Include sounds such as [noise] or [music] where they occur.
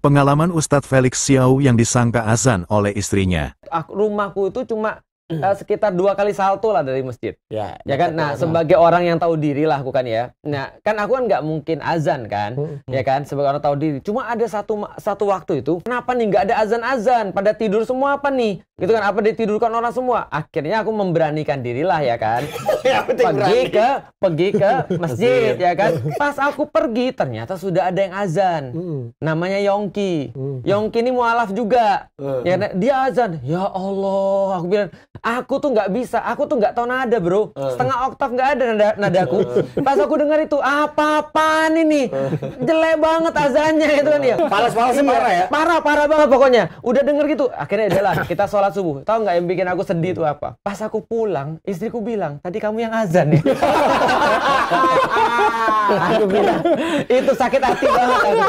Pengalaman Ustadz Felix Xiao yang disangka azan oleh istrinya. rumahku itu cuma uh, sekitar dua kali salto lah dari masjid. Ya, ya kan. Nah, sebagai orang yang tahu diri lah aku kan ya. Nah, kan aku kan nggak mungkin azan kan, hmm. ya kan. Sebagai orang tahu diri. Cuma ada satu satu waktu itu, kenapa nih nggak ada azan-azan? Pada tidur semua apa nih? gitu kan apa ditidurkan orang semua akhirnya aku memberanikan dirilah ya kan [laughs] ya, pergi ke pergi ke [laughs] masjid ya kan pas aku pergi ternyata sudah ada yang azan namanya Yongki Yongki ini mualaf juga eh. ya dia azan ya Allah aku bilang aku tuh nggak bisa aku tuh nggak tahu nada bro eh. setengah oktav nggak ada nada nadaku eh. pas aku dengar itu apa apaan ini jelek banget azannya itu kan ya Parah-parah parah ya parah parah banget pokoknya udah denger gitu akhirnya adalah kita sholat sholat subuh. Tahu nggak yang bikin aku sedih itu apa? Pas aku pulang, istriku bilang, tadi kamu yang azan ya. [laughs] aku bilang, itu sakit hati banget. Aku.